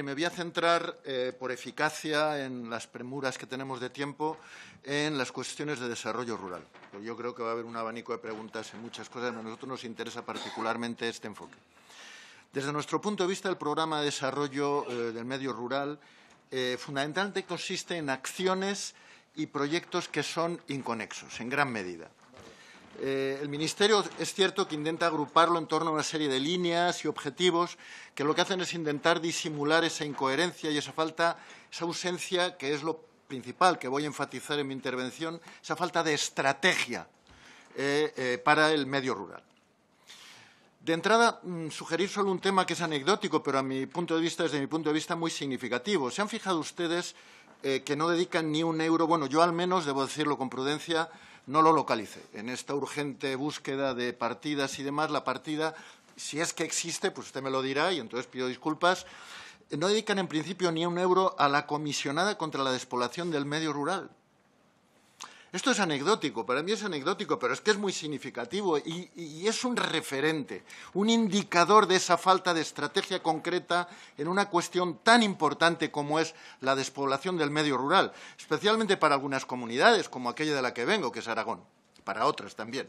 me voy a centrar, eh, por eficacia, en las premuras que tenemos de tiempo, en las cuestiones de desarrollo rural. yo creo que va a haber un abanico de preguntas en muchas cosas, pero a nosotros nos interesa particularmente este enfoque. Desde nuestro punto de vista, el programa de desarrollo eh, del medio rural eh, fundamentalmente consiste en acciones y proyectos que son inconexos, en gran medida. Eh, el Ministerio es cierto que intenta agruparlo en torno a una serie de líneas y objetivos que lo que hacen es intentar disimular esa incoherencia y esa falta, esa ausencia que es lo principal que voy a enfatizar en mi intervención, esa falta de estrategia eh, eh, para el medio rural. De entrada, mm, sugerir solo un tema que es anecdótico, pero a mi punto de vista, desde mi punto de vista, muy significativo. ¿Se han fijado ustedes que no dedican ni un euro? Bueno, yo al menos, debo decirlo con prudencia, no lo localice. En esta urgente búsqueda de partidas y demás, la partida, si es que existe, pues usted me lo dirá y entonces pido disculpas, no dedican en principio ni un euro a la comisionada contra la despoblación del medio rural. Esto es anecdótico, para mí es anecdótico, pero es que es muy significativo y, es un referente, un indicador de esa falta de estrategia concreta en una cuestión tan importante como es la despoblación del medio rural, especialmente para algunas comunidades, como aquella de la que vengo, que es Aragón, para otras también.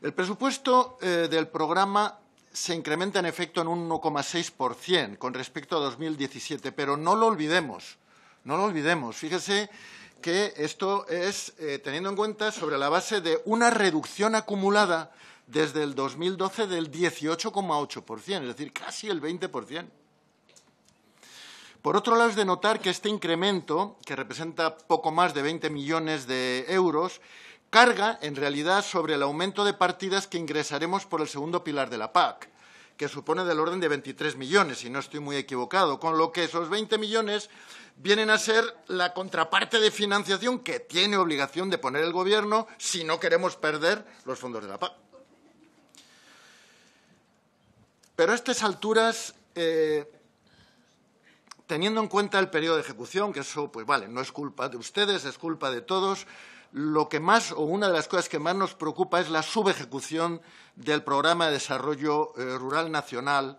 El presupuesto eh, del programa se incrementa en efecto en un 1,6% con respecto a 2017, pero no lo olvidemos, no lo olvidemos. Fíjese que esto es eh, teniendo en cuenta sobre la base de una reducción acumulada desde el 2012 del 18,8%, es decir, casi el 20%. Por otro lado, es de notar que este incremento, que representa poco más de 20 millones de euros, carga en realidad sobre el aumento de partidas que ingresaremos por el segundo pilar de la PAC, que supone del orden de 23 millones, si no estoy muy equivocado, con lo que esos 20 millones vienen a ser la contraparte de financiación que tiene obligación de poner el Gobierno si no queremos perder los fondos de la PAC. Pero a estas alturas, eh, teniendo en cuenta el periodo de ejecución, que eso, pues vale, no es culpa de ustedes, es culpa de todos, lo que más o una de las cosas que más nos preocupa es la subejecución del Programa de Desarrollo eh, Rural Nacional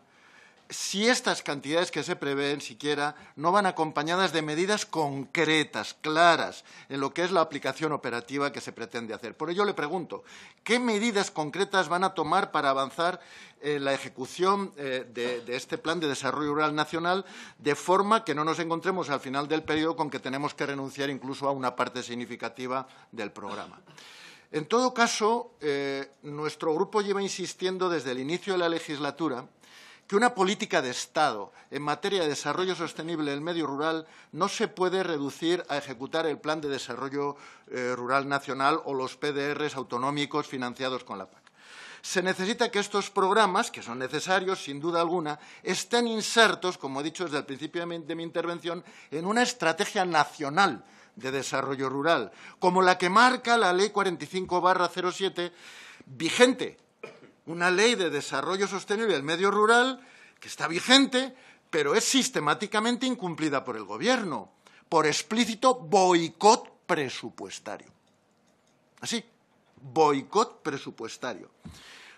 si estas cantidades que se prevén siquiera no van acompañadas de medidas concretas, claras, en lo que es la aplicación operativa que se pretende hacer. Por ello le pregunto, ¿qué medidas concretas van a tomar para avanzar en eh, la ejecución eh, de, este Plan de Desarrollo Rural Nacional de forma que no nos encontremos al final del periodo con que tenemos que renunciar incluso a una parte significativa del programa? En todo caso, eh, nuestro grupo lleva insistiendo desde el inicio de la legislatura que una política de Estado en materia de desarrollo sostenible del medio rural no se puede reducir a ejecutar el Plan de Desarrollo eh, Rural Nacional o los PDRs autonómicos financiados con la PAC. Se necesita que estos programas, que son necesarios sin duda alguna, estén insertos, como he dicho desde el principio de mi, de mi intervención, en una estrategia nacional de desarrollo rural, como la que marca la Ley 45-07, vigente una ley de desarrollo sostenible del medio rural que está vigente, pero es sistemáticamente incumplida por el Gobierno, por explícito boicot presupuestario. Así, boicot presupuestario.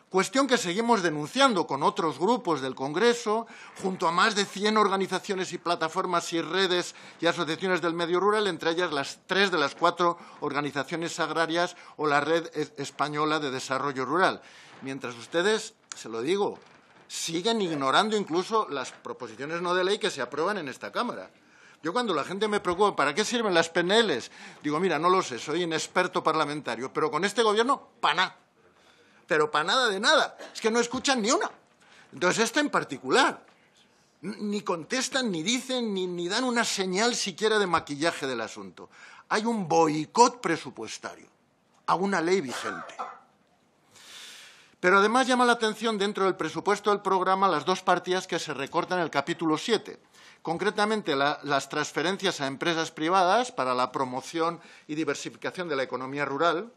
Cuestión que seguimos denunciando con otros grupos del Congreso, junto a más de 100 organizaciones y plataformas y redes y asociaciones del medio rural, entre ellas las tres de las cuatro organizaciones agrarias o la Red e-, Española de Desarrollo Rural mientras ustedes, se lo digo, siguen ignorando incluso las proposiciones no de ley que se aprueban en esta Cámara. Yo cuando la gente me preocupa, ¿para qué sirven las PNLs? Digo, mira, no lo sé, soy un experto parlamentario, pero con este gobierno, para nada. Pero para nada de nada. Es que no escuchan ni una. Entonces esta en particular. Ni contestan, ni dicen, ni, ni dan una señal siquiera de maquillaje del asunto. Hay un boicot presupuestario a una ley vigente. Pero además llama la atención dentro del presupuesto del programa las dos partidas que se recortan en el capítulo 7, concretamente las transferencias a empresas privadas para la promoción y diversificación de la economía rural,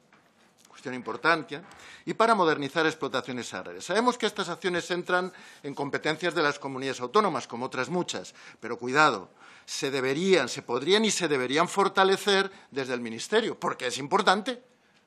cuestión importante, y para modernizar explotaciones agrarias. Sabemos que estas acciones entran en competencias de las comunidades autónomas, como otras muchas, pero cuidado, se deberían, se podrían y se deberían fortalecer desde el Ministerio, porque es importante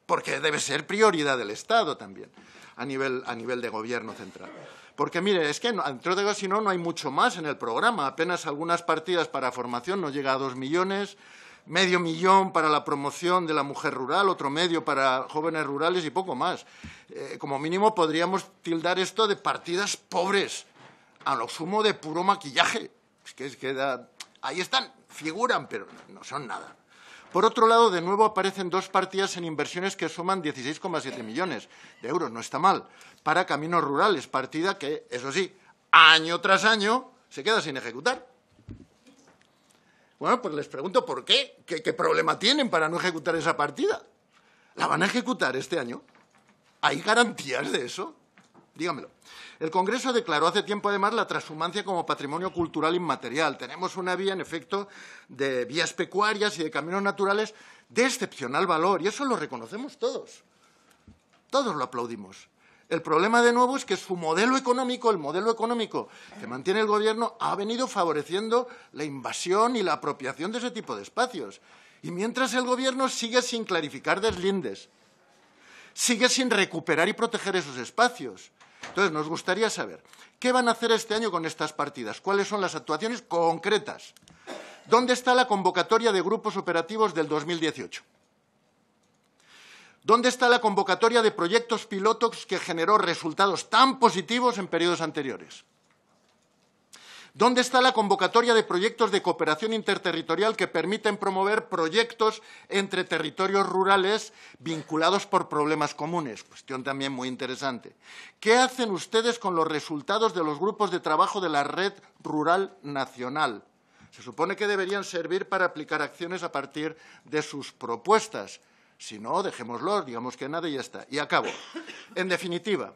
porque debe ser prioridad del Estado también a nivel, de gobierno central. Porque mire, es que entre de si no, no hay mucho más en el programa, apenas algunas partidas para formación, no llega a dos millones, medio millón para la promoción de la mujer rural, otro medio para jóvenes rurales y poco más. Eh, como mínimo podríamos tildar esto de partidas pobres, a lo sumo de puro maquillaje. Es que, ahí están, figuran, pero no son nada. Por otro lado, de nuevo aparecen dos partidas en inversiones que suman 16,7 millones de euros, no está mal, para caminos rurales, partida que, eso sí, año tras año se queda sin ejecutar. Bueno, pues les pregunto por qué, qué, qué problema tienen para no ejecutar esa partida. ¿La van a ejecutar este año? ¿Hay garantías de eso? Dígamelo. El Congreso declaró hace tiempo, además, la transhumancia como patrimonio cultural inmaterial. Tenemos una vía, en efecto, de vías pecuarias y de caminos naturales de excepcional valor, y eso lo reconocemos todos. Todos lo aplaudimos. El problema, de nuevo, es que su modelo económico, el modelo económico que mantiene el Gobierno, ha venido favoreciendo la invasión y la apropiación de ese tipo de espacios. Y mientras el Gobierno sigue sin clarificar deslindes, sigue sin recuperar y proteger esos espacios. Entonces, nos gustaría saber qué van a hacer este año con estas partidas, cuáles son las actuaciones concretas, dónde está la convocatoria de grupos operativos del 2018, dónde está la convocatoria de proyectos pilotos que generó resultados tan positivos en periodos anteriores. ¿Dónde está la convocatoria de proyectos de cooperación interterritorial que permiten promover proyectos entre territorios rurales vinculados por problemas comunes? Cuestión también muy interesante. ¿Qué hacen ustedes con los resultados de los grupos de trabajo de la Red Rural Nacional? Se supone que deberían servir para aplicar acciones a partir de sus propuestas. Si no, dejémoslo, digamos que nada y ya está. Y acabo. En definitiva,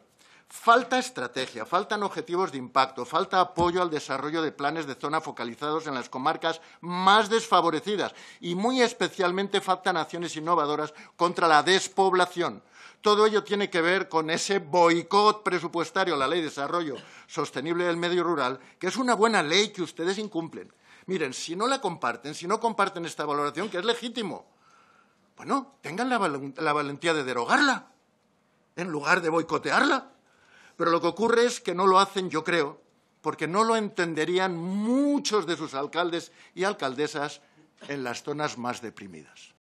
Falta estrategia, faltan objetivos de impacto, falta apoyo al desarrollo de planes de zona focalizados en las comarcas más desfavorecidas y muy especialmente faltan acciones innovadoras contra la despoblación. Todo ello tiene que ver con ese boicot presupuestario a la Ley de Desarrollo Sostenible del Medio Rural, que es una buena ley que ustedes incumplen. Miren, si no la comparten, si no comparten esta valoración, que es legítimo, bueno, tengan la, la valentía de derogarla en lugar de boicotearla. Pero lo que ocurre es que no lo hacen, yo creo, porque no lo entenderían muchos de sus alcaldes y alcaldesas en las zonas más deprimidas.